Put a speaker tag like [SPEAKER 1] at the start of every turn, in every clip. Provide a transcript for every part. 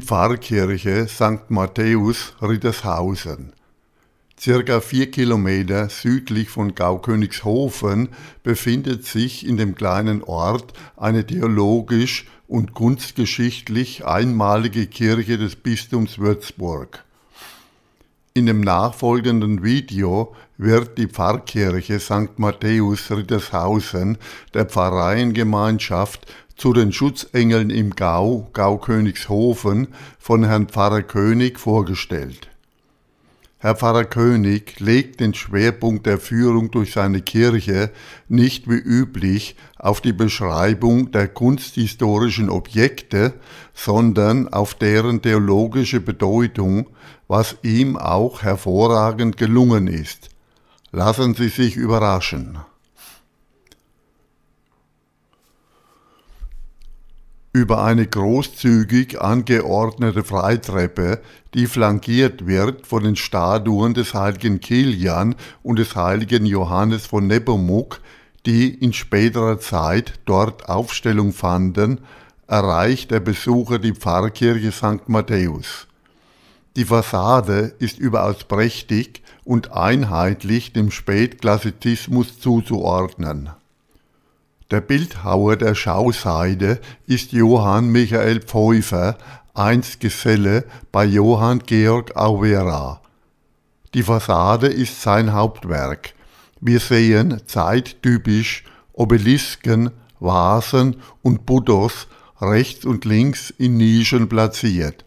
[SPEAKER 1] Pfarrkirche St. Matthäus Rittershausen. Circa vier Kilometer südlich von Gaukönigshofen befindet sich in dem kleinen Ort eine theologisch und kunstgeschichtlich einmalige Kirche des Bistums Würzburg. In dem nachfolgenden Video wird die Pfarrkirche St. Matthäus Rittershausen der Pfarreiengemeinschaft zu den Schutzengeln im Gau, Gau Königshofen, von Herrn Pfarrer König vorgestellt. Herr Pfarrer König legt den Schwerpunkt der Führung durch seine Kirche nicht wie üblich auf die Beschreibung der kunsthistorischen Objekte, sondern auf deren theologische Bedeutung, was ihm auch hervorragend gelungen ist. Lassen Sie sich überraschen. über eine großzügig angeordnete Freitreppe, die flankiert wird von den Statuen des heiligen Kilian und des heiligen Johannes von Nepomuk, die in späterer Zeit dort Aufstellung fanden, erreicht der Besucher die Pfarrkirche St. Matthäus. Die Fassade ist überaus prächtig und einheitlich dem Spätklassizismus zuzuordnen. Der Bildhauer der Schauseide ist Johann Michael Pfeufer, einst Geselle bei Johann Georg Auvera. Die Fassade ist sein Hauptwerk. Wir sehen zeittypisch Obelisken, Vasen und Buddhos rechts und links in Nischen platziert.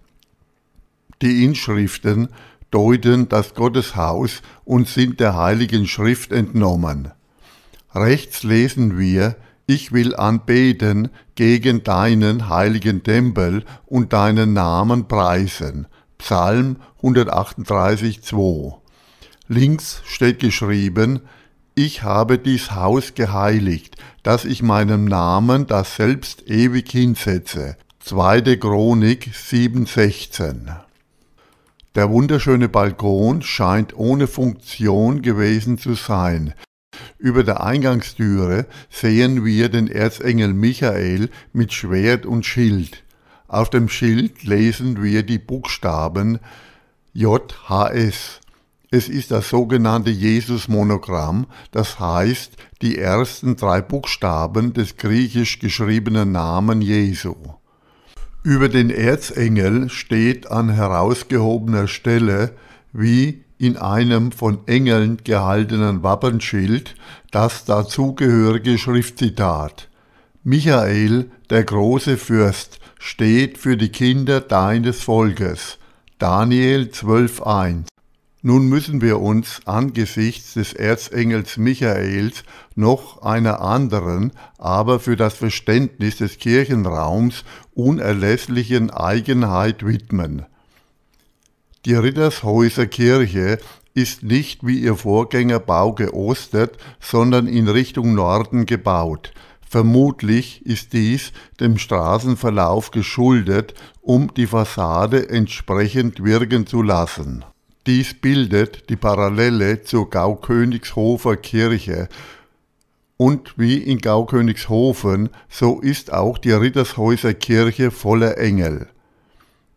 [SPEAKER 1] Die Inschriften deuten das Gotteshaus und sind der Heiligen Schrift entnommen. Rechts lesen wir ich will anbeten gegen deinen heiligen Tempel und deinen Namen preisen. Psalm 138, 2. Links steht geschrieben, ich habe dies Haus geheiligt, dass ich meinem Namen das selbst ewig hinsetze. 2. Chronik 7,16 Der wunderschöne Balkon scheint ohne Funktion gewesen zu sein. Über der Eingangstüre sehen wir den Erzengel Michael mit Schwert und Schild. Auf dem Schild lesen wir die Buchstaben JHS. Es ist das sogenannte Jesus-Monogramm, das heißt die ersten drei Buchstaben des griechisch geschriebenen Namen Jesu. Über den Erzengel steht an herausgehobener Stelle wie in einem von Engeln gehaltenen Wappenschild das dazugehörige Schriftzitat. Michael, der große Fürst, steht für die Kinder deines Volkes. Daniel 12.1. Nun müssen wir uns angesichts des Erzengels Michaels noch einer anderen, aber für das Verständnis des Kirchenraums unerlässlichen Eigenheit widmen. Die Rittershäuser Kirche ist nicht wie ihr Vorgängerbau geostert, sondern in Richtung Norden gebaut. Vermutlich ist dies dem Straßenverlauf geschuldet, um die Fassade entsprechend wirken zu lassen. Dies bildet die Parallele zur Gaukönigshofer Kirche. Und wie in Gaukönigshofen, so ist auch die Rittershäuser Kirche voller Engel.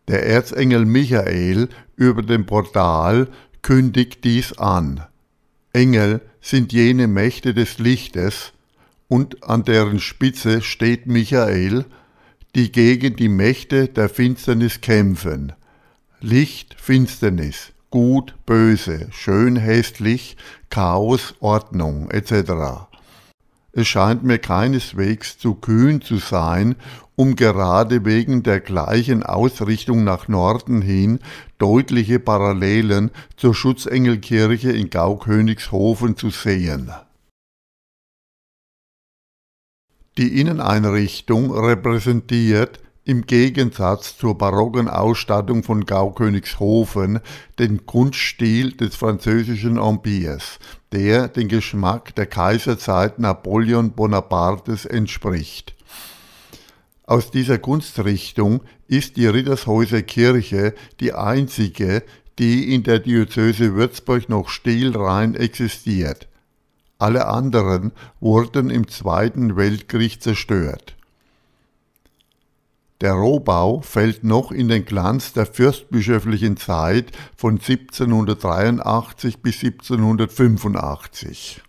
[SPEAKER 1] Der Erzengel Michael über dem Portal kündigt dies an. Engel sind jene Mächte des Lichtes, und an deren Spitze steht Michael, die gegen die Mächte der Finsternis kämpfen. Licht, Finsternis, Gut, Böse, Schön, Hässlich, Chaos, Ordnung etc es scheint mir keineswegs zu kühn zu sein, um gerade wegen der gleichen Ausrichtung nach Norden hin deutliche Parallelen zur Schutzengelkirche in Gaukönigshofen zu sehen. Die Inneneinrichtung repräsentiert im Gegensatz zur barocken Ausstattung von Gaukönigshofen den Kunststil des französischen Empires, der den Geschmack der Kaiserzeit Napoleon Bonapartes entspricht. Aus dieser Kunstrichtung ist die Rittershäuser Kirche die einzige, die in der Diözese Würzburg noch stilrein existiert. Alle anderen wurden im Zweiten Weltkrieg zerstört der Rohbau fällt noch in den Glanz der fürstbischöflichen Zeit von 1783 bis 1785.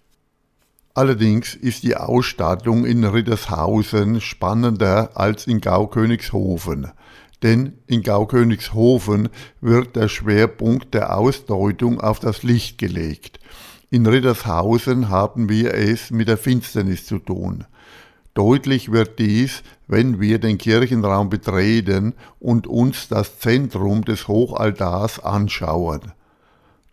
[SPEAKER 1] Allerdings ist die Ausstattung in Rittershausen spannender als in Gaukönigshofen, denn in Gaukönigshofen wird der Schwerpunkt der Ausdeutung auf das Licht gelegt. In Rittershausen haben wir es mit der Finsternis zu tun. Deutlich wird dies, wenn wir den Kirchenraum betreten und uns das Zentrum des Hochaltars anschauen.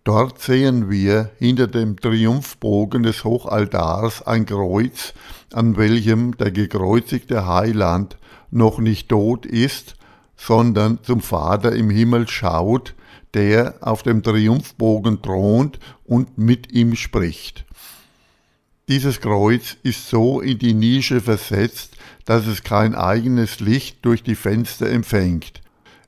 [SPEAKER 1] Dort sehen wir hinter dem Triumphbogen des Hochaltars ein Kreuz, an welchem der gekreuzigte Heiland noch nicht tot ist, sondern zum Vater im Himmel schaut, der auf dem Triumphbogen thront und mit ihm spricht. Dieses Kreuz ist so in die Nische versetzt, dass es kein eigenes Licht durch die Fenster empfängt.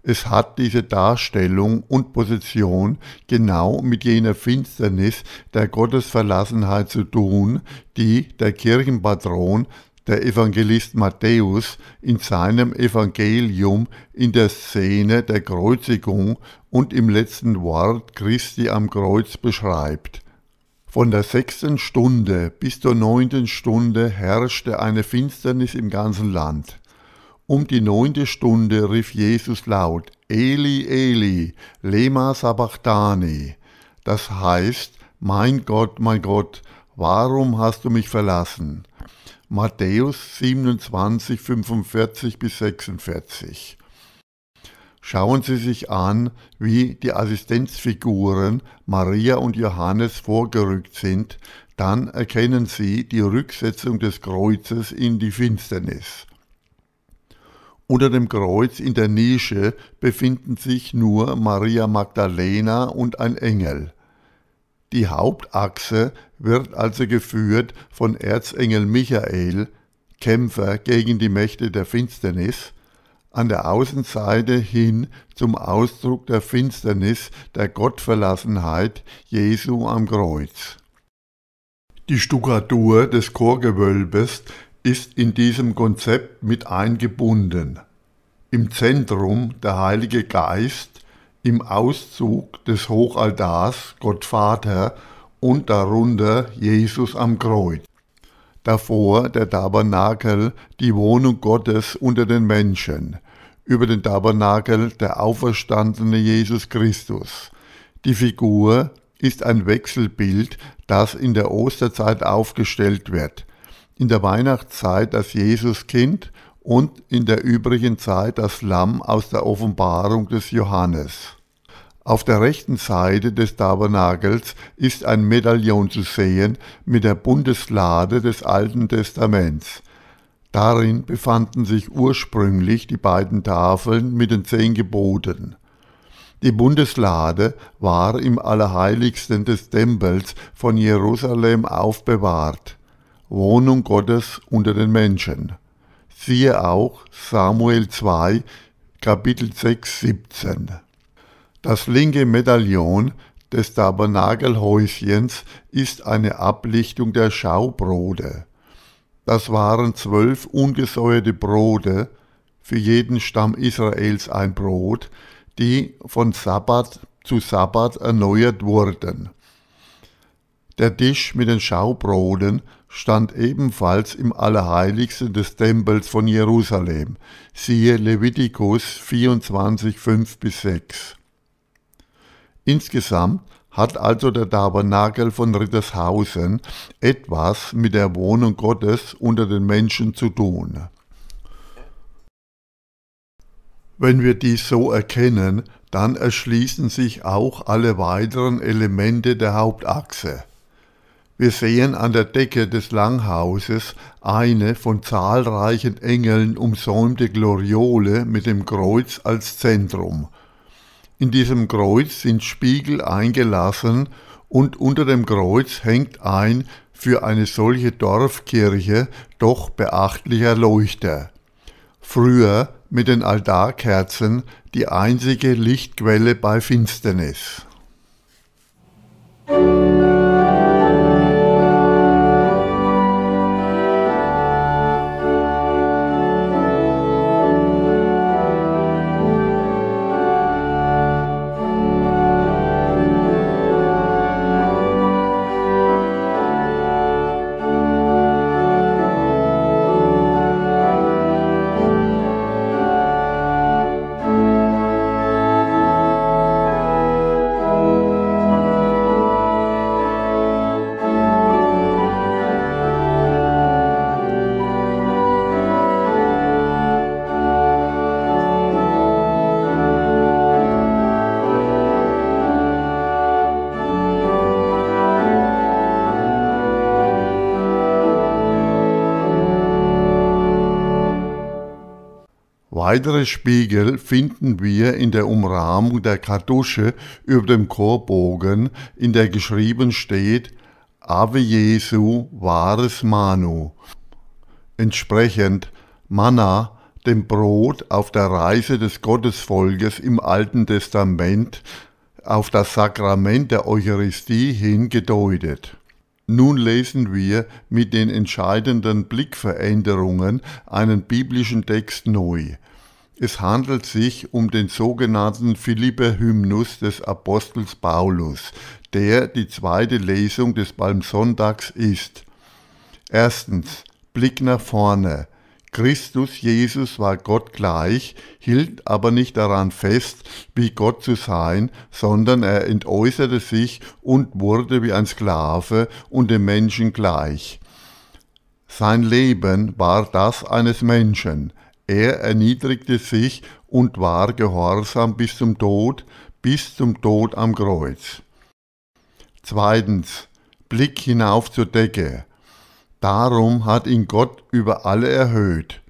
[SPEAKER 1] Es hat diese Darstellung und Position genau mit jener Finsternis der Gottesverlassenheit zu tun, die der Kirchenpatron, der Evangelist Matthäus, in seinem Evangelium in der Szene der Kreuzigung und im letzten Wort Christi am Kreuz beschreibt. Von der sechsten Stunde bis zur neunten Stunde herrschte eine Finsternis im ganzen Land. Um die neunte Stunde rief Jesus laut, Eli, Eli, lema sabachthani. Das heißt, mein Gott, mein Gott, warum hast du mich verlassen? Matthäus 27, 45 bis 46. Schauen Sie sich an, wie die Assistenzfiguren Maria und Johannes vorgerückt sind, dann erkennen Sie die Rücksetzung des Kreuzes in die Finsternis. Unter dem Kreuz in der Nische befinden sich nur Maria Magdalena und ein Engel. Die Hauptachse wird also geführt von Erzengel Michael, Kämpfer gegen die Mächte der Finsternis, an der Außenseite hin zum Ausdruck der Finsternis der Gottverlassenheit Jesu am Kreuz. Die Stuckatur des Chorgewölbes ist in diesem Konzept mit eingebunden. Im Zentrum der Heilige Geist, im Auszug des Hochaltars Gott Vater und darunter Jesus am Kreuz. Davor der Tabernakel, die Wohnung Gottes unter den Menschen, über den Tabernakel der auferstandene Jesus Christus. Die Figur ist ein Wechselbild, das in der Osterzeit aufgestellt wird, in der Weihnachtszeit das Jesuskind und in der übrigen Zeit das Lamm aus der Offenbarung des Johannes. Auf der rechten Seite des Tabernakels ist ein Medaillon zu sehen mit der Bundeslade des Alten Testaments. Darin befanden sich ursprünglich die beiden Tafeln mit den zehn Geboten. Die Bundeslade war im Allerheiligsten des Tempels von Jerusalem aufbewahrt, Wohnung Gottes unter den Menschen. Siehe auch Samuel 2, Kapitel 6, 17. Das linke Medaillon des Tabernakelhäuschens ist eine Ablichtung der Schaubrode. Das waren zwölf ungesäuerte Brote, für jeden Stamm Israels ein Brot, die von Sabbat zu Sabbat erneuert wurden. Der Tisch mit den Schaubroten stand ebenfalls im Allerheiligsten des Tempels von Jerusalem, siehe Levitikus 24, 5 bis 6. Insgesamt hat also der Tabernakel von Rittershausen etwas mit der Wohnung Gottes unter den Menschen zu tun. Wenn wir dies so erkennen, dann erschließen sich auch alle weiteren Elemente der Hauptachse. Wir sehen an der Decke des Langhauses eine von zahlreichen Engeln umsäumte Gloriole mit dem Kreuz als Zentrum – in diesem Kreuz sind Spiegel eingelassen und unter dem Kreuz hängt ein für eine solche Dorfkirche doch beachtlicher Leuchter. Früher mit den Altarkerzen die einzige Lichtquelle bei Finsternis. Musik weitere Spiegel finden wir in der Umrahmung der Kartusche über dem Chorbogen, in der geschrieben steht Ave Jesu, wahres Manu. Entsprechend Manna, dem Brot auf der Reise des Gottesvolkes im Alten Testament auf das Sakrament der Eucharistie hingedeutet. Nun lesen wir mit den entscheidenden Blickveränderungen einen biblischen Text neu. Es handelt sich um den sogenannten Philippe-Hymnus des Apostels Paulus, der die zweite Lesung des Palmsonntags ist. Erstens, Blick nach vorne. Christus Jesus war Gott gleich, hielt aber nicht daran fest, wie Gott zu sein, sondern er entäußerte sich und wurde wie ein Sklave und dem Menschen gleich. Sein Leben war das eines Menschen, er erniedrigte sich und war gehorsam bis zum Tod, bis zum Tod am Kreuz. Zweitens, Blick hinauf zur Decke. Darum hat ihn Gott über alle erhöht.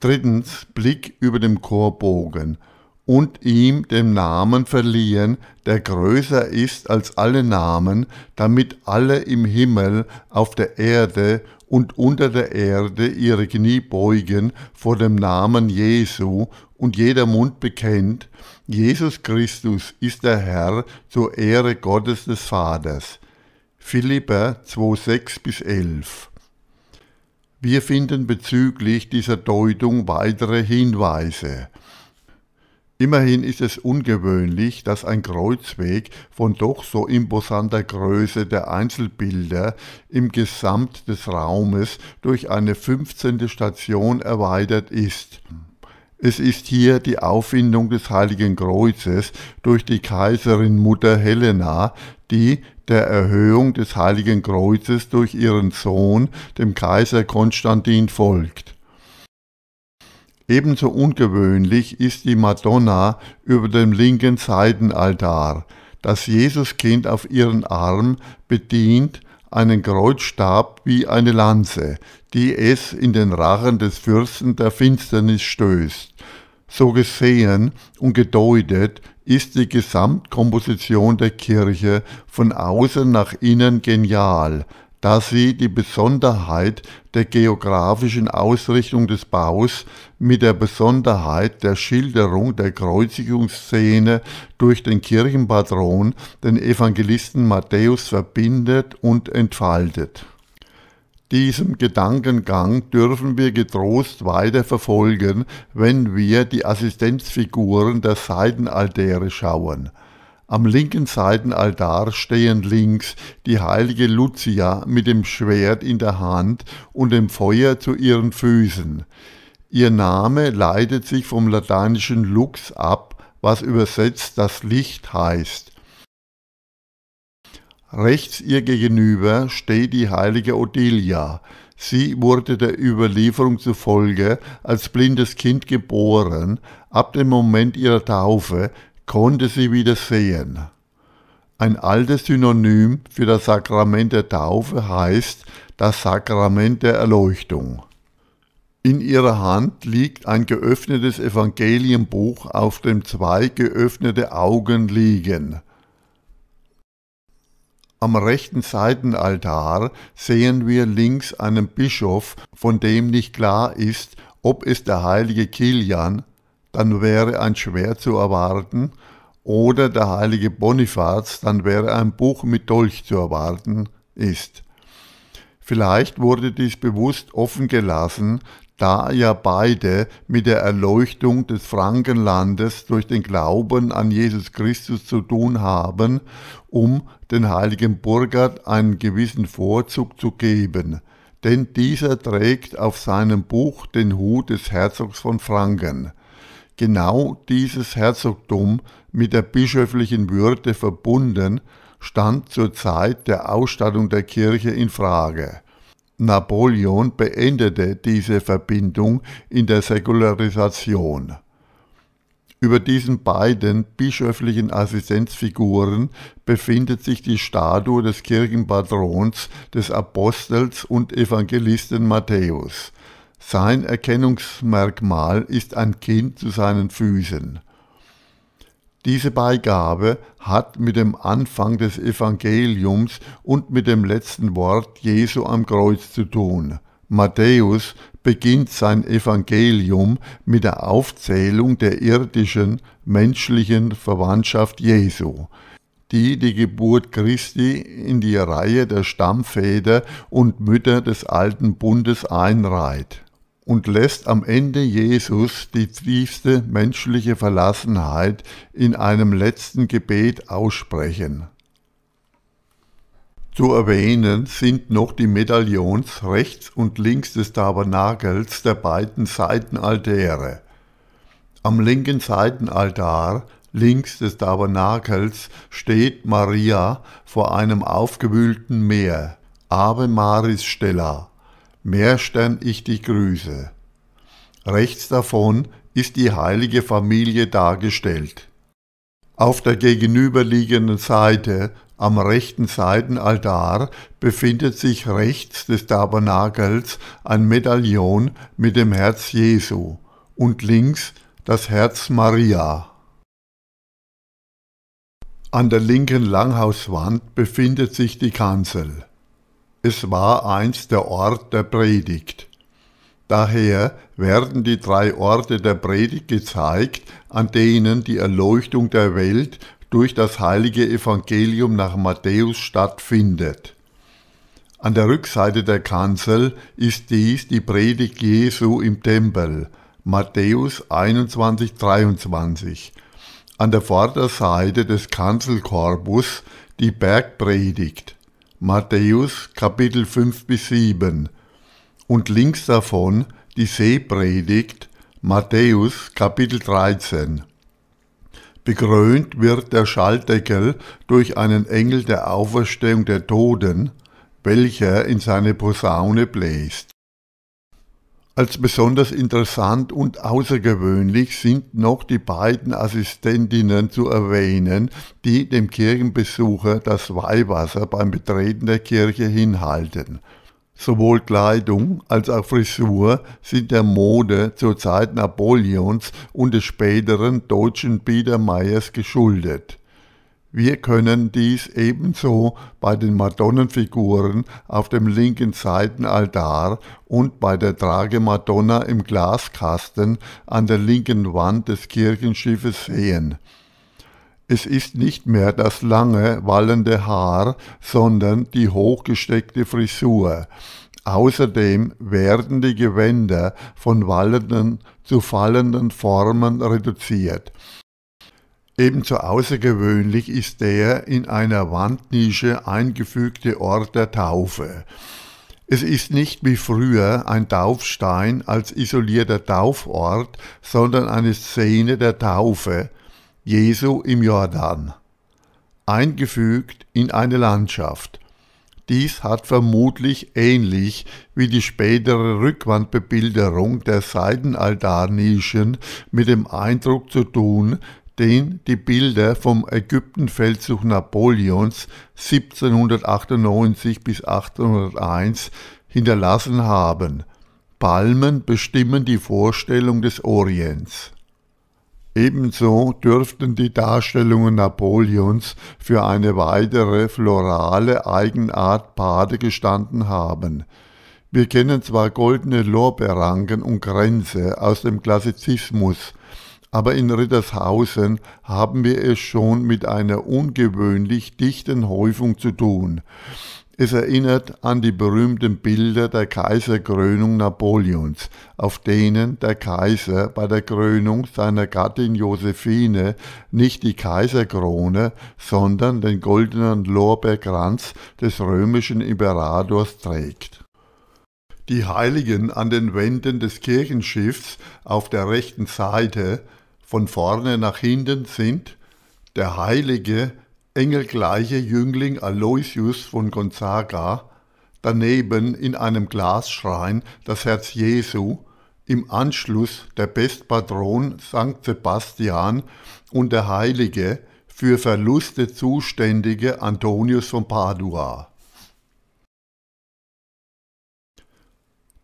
[SPEAKER 1] Drittens, Blick über dem Chorbogen und ihm dem Namen verliehen, der größer ist als alle Namen, damit alle im Himmel, auf der Erde und unter der Erde ihre Knie beugen vor dem Namen Jesu und jeder Mund bekennt, Jesus Christus ist der Herr zur Ehre Gottes des Vaters. Philipper 2,6 bis 11. Wir finden bezüglich dieser Deutung weitere Hinweise. Immerhin ist es ungewöhnlich, dass ein Kreuzweg von doch so imposanter Größe der Einzelbilder im Gesamt des Raumes durch eine 15. Station erweitert ist. Es ist hier die Auffindung des Heiligen Kreuzes durch die Kaiserin Mutter Helena, die der Erhöhung des Heiligen Kreuzes durch ihren Sohn, dem Kaiser Konstantin, folgt. Ebenso ungewöhnlich ist die Madonna über dem linken Seitenaltar, das Jesuskind auf ihren Arm bedient einen Kreuzstab wie eine Lanze, die es in den Rachen des Fürsten der Finsternis stößt. So gesehen und gedeutet ist die Gesamtkomposition der Kirche von außen nach innen genial, da sie die Besonderheit der geografischen Ausrichtung des Baus mit der Besonderheit der Schilderung der Kreuzigungsszene durch den Kirchenpatron, den Evangelisten Matthäus, verbindet und entfaltet. Diesem Gedankengang dürfen wir getrost weiter verfolgen, wenn wir die Assistenzfiguren der Seitenaltäre schauen – am linken Seitenaltar stehen links die heilige Lucia mit dem Schwert in der Hand und dem Feuer zu ihren Füßen. Ihr Name leitet sich vom lateinischen Lux ab, was übersetzt das Licht heißt. Rechts ihr gegenüber steht die heilige Odilia. Sie wurde der Überlieferung zufolge als blindes Kind geboren. Ab dem Moment ihrer Taufe konnte sie wieder sehen. Ein altes Synonym für das Sakrament der Taufe heißt das Sakrament der Erleuchtung. In ihrer Hand liegt ein geöffnetes Evangelienbuch, auf dem zwei geöffnete Augen liegen. Am rechten Seitenaltar sehen wir links einen Bischof, von dem nicht klar ist, ob es der heilige Kilian dann wäre ein Schwert zu erwarten, oder der heilige Bonifaz, dann wäre ein Buch mit Dolch zu erwarten ist. Vielleicht wurde dies bewusst offen gelassen, da ja beide mit der Erleuchtung des Frankenlandes durch den Glauben an Jesus Christus zu tun haben, um den heiligen Burgard einen gewissen Vorzug zu geben, denn dieser trägt auf seinem Buch den Hut des Herzogs von Franken. Genau dieses Herzogtum mit der bischöflichen Würde verbunden, stand zur Zeit der Ausstattung der Kirche in Frage. Napoleon beendete diese Verbindung in der Säkularisation. Über diesen beiden bischöflichen Assistenzfiguren befindet sich die Statue des Kirchenpatrons des Apostels und Evangelisten Matthäus. Sein Erkennungsmerkmal ist ein Kind zu seinen Füßen. Diese Beigabe hat mit dem Anfang des Evangeliums und mit dem letzten Wort Jesu am Kreuz zu tun. Matthäus beginnt sein Evangelium mit der Aufzählung der irdischen, menschlichen Verwandtschaft Jesu, die die Geburt Christi in die Reihe der Stammväter und Mütter des alten Bundes einreiht und lässt am Ende Jesus die tiefste menschliche Verlassenheit in einem letzten Gebet aussprechen. Zu erwähnen sind noch die Medaillons rechts und links des Tabernakels der beiden Seitenaltäre. Am linken Seitenaltar links des Tabernakels steht Maria vor einem aufgewühlten Meer, Ave Maris Stella Meerstern ich dich grüße. Rechts davon ist die heilige Familie dargestellt. Auf der gegenüberliegenden Seite am rechten Seitenaltar befindet sich rechts des Tabernakels ein Medaillon mit dem Herz Jesu und links das Herz Maria. An der linken Langhauswand befindet sich die Kanzel es war einst der Ort der Predigt. Daher werden die drei Orte der Predigt gezeigt, an denen die Erleuchtung der Welt durch das heilige Evangelium nach Matthäus stattfindet. An der Rückseite der Kanzel ist dies die Predigt Jesu im Tempel, Matthäus 21, 23. An der Vorderseite des Kanzelkorpus die Bergpredigt, Matthäus Kapitel 5 bis 7 und links davon die Seepredigt Matthäus Kapitel 13. Bekrönt wird der Schalldeckel durch einen Engel der Auferstehung der Toten, welcher in seine Posaune bläst. Als besonders interessant und außergewöhnlich sind noch die beiden Assistentinnen zu erwähnen, die dem Kirchenbesucher das Weihwasser beim Betreten der Kirche hinhalten. Sowohl Kleidung als auch Frisur sind der Mode zur Zeit Napoleons und des späteren deutschen Biedermeiers geschuldet. Wir können dies ebenso bei den Madonnenfiguren auf dem linken Seitenaltar und bei der Tragemadonna im Glaskasten an der linken Wand des Kirchenschiffes sehen. Es ist nicht mehr das lange, wallende Haar, sondern die hochgesteckte Frisur. Außerdem werden die Gewänder von wallenden zu fallenden Formen reduziert. Ebenso außergewöhnlich ist der in einer Wandnische eingefügte Ort der Taufe. Es ist nicht wie früher ein Taufstein als isolierter Taufort, sondern eine Szene der Taufe Jesu im Jordan, eingefügt in eine Landschaft. Dies hat vermutlich ähnlich wie die spätere Rückwandbebilderung der Seidenaltarnischen mit dem Eindruck zu tun, den die Bilder vom Ägyptenfeldzug Napoleons 1798 bis 1801 hinterlassen haben. Palmen bestimmen die Vorstellung des Orients. Ebenso dürften die Darstellungen Napoleons für eine weitere florale Eigenart Pate gestanden haben. Wir kennen zwar goldene Lorbeerranken und Kränze aus dem Klassizismus, aber in Rittershausen haben wir es schon mit einer ungewöhnlich dichten Häufung zu tun. Es erinnert an die berühmten Bilder der Kaiserkrönung Napoleons, auf denen der Kaiser bei der Krönung seiner Gattin Josephine nicht die Kaiserkrone, sondern den goldenen Lorbeerkranz des römischen Imperators trägt. Die Heiligen an den Wänden des Kirchenschiffs auf der rechten Seite von vorne nach hinten sind der heilige, engelgleiche Jüngling Aloysius von Gonzaga, daneben in einem Glasschrein das Herz Jesu, im Anschluss der Bestpatron St. Sebastian und der heilige, für Verluste zuständige Antonius von Padua.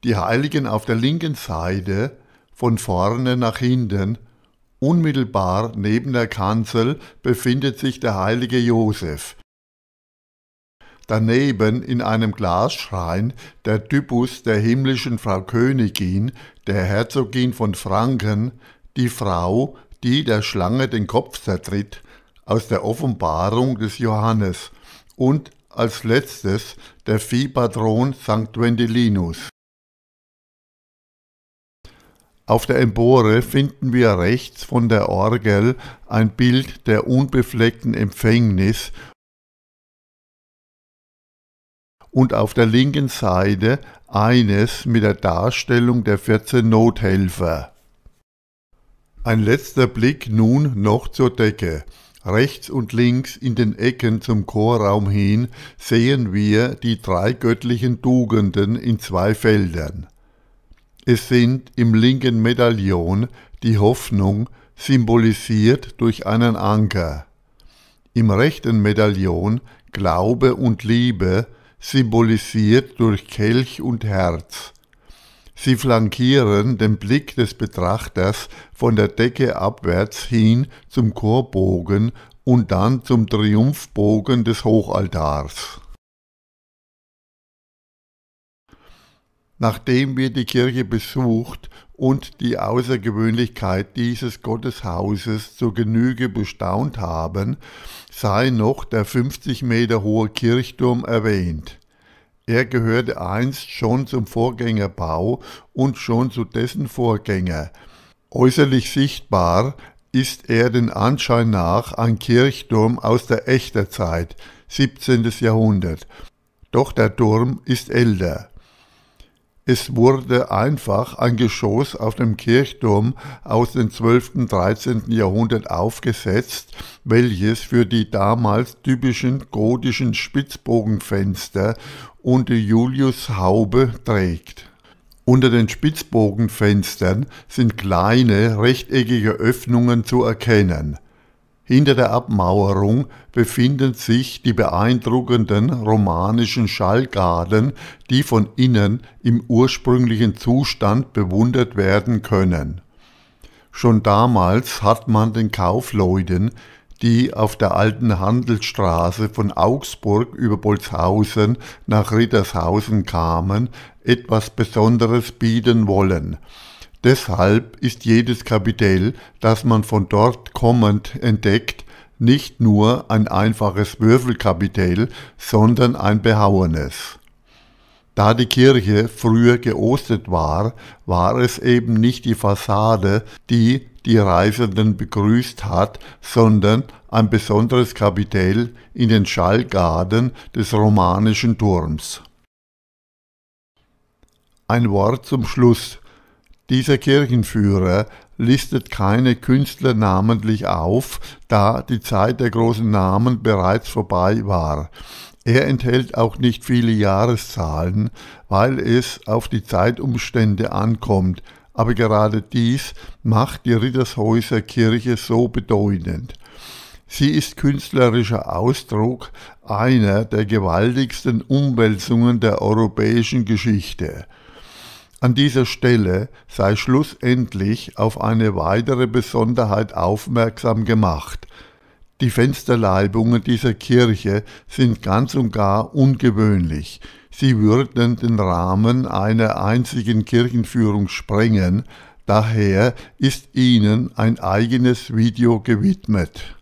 [SPEAKER 1] Die Heiligen auf der linken Seite von vorne nach hinten Unmittelbar neben der Kanzel befindet sich der heilige Josef. Daneben in einem Glasschrein der Typus der himmlischen Frau Königin, der Herzogin von Franken, die Frau, die der Schlange den Kopf zertritt, aus der Offenbarung des Johannes und als letztes der Viehpatron St. Wendelinus. Auf der Empore finden wir rechts von der Orgel ein Bild der unbefleckten Empfängnis und auf der linken Seite eines mit der Darstellung der 14 Nothelfer. Ein letzter Blick nun noch zur Decke. Rechts und links in den Ecken zum Chorraum hin sehen wir die drei göttlichen Tugenden in zwei Feldern. Es sind im linken Medaillon die Hoffnung, symbolisiert durch einen Anker. Im rechten Medaillon Glaube und Liebe, symbolisiert durch Kelch und Herz. Sie flankieren den Blick des Betrachters von der Decke abwärts hin zum Chorbogen und dann zum Triumphbogen des Hochaltars. Nachdem wir die Kirche besucht und die Außergewöhnlichkeit dieses Gotteshauses zur Genüge bestaunt haben, sei noch der 50 Meter hohe Kirchturm erwähnt. Er gehörte einst schon zum Vorgängerbau und schon zu dessen Vorgänger. Äußerlich sichtbar ist er den Anschein nach ein Kirchturm aus der Echterzeit, 17. Jahrhundert. Doch der Turm ist älter. Es wurde einfach ein Geschoss auf dem Kirchturm aus dem 12. und 13. Jahrhundert aufgesetzt, welches für die damals typischen gotischen Spitzbogenfenster und die Juliushaube trägt. Unter den Spitzbogenfenstern sind kleine rechteckige Öffnungen zu erkennen. Hinter der Abmauerung befinden sich die beeindruckenden romanischen Schallgarden, die von innen im ursprünglichen Zustand bewundert werden können. Schon damals hat man den Kaufleuten, die auf der alten Handelsstraße von Augsburg über Bolzhausen nach Rittershausen kamen, etwas Besonderes bieten wollen – Deshalb ist jedes Kapitel, das man von dort kommend entdeckt, nicht nur ein einfaches Würfelkapitel, sondern ein behauenes. Da die Kirche früher geostet war, war es eben nicht die Fassade, die die Reisenden begrüßt hat, sondern ein besonderes Kapitel in den Schallgarden des romanischen Turms. Ein Wort zum Schluss dieser Kirchenführer listet keine Künstler namentlich auf, da die Zeit der großen Namen bereits vorbei war. Er enthält auch nicht viele Jahreszahlen, weil es auf die Zeitumstände ankommt, aber gerade dies macht die Rittershäuser Kirche so bedeutend. Sie ist künstlerischer Ausdruck einer der gewaltigsten Umwälzungen der europäischen Geschichte. An dieser Stelle sei schlussendlich auf eine weitere Besonderheit aufmerksam gemacht. Die Fensterleibungen dieser Kirche sind ganz und gar ungewöhnlich. Sie würden den Rahmen einer einzigen Kirchenführung sprengen, daher ist ihnen ein eigenes Video gewidmet.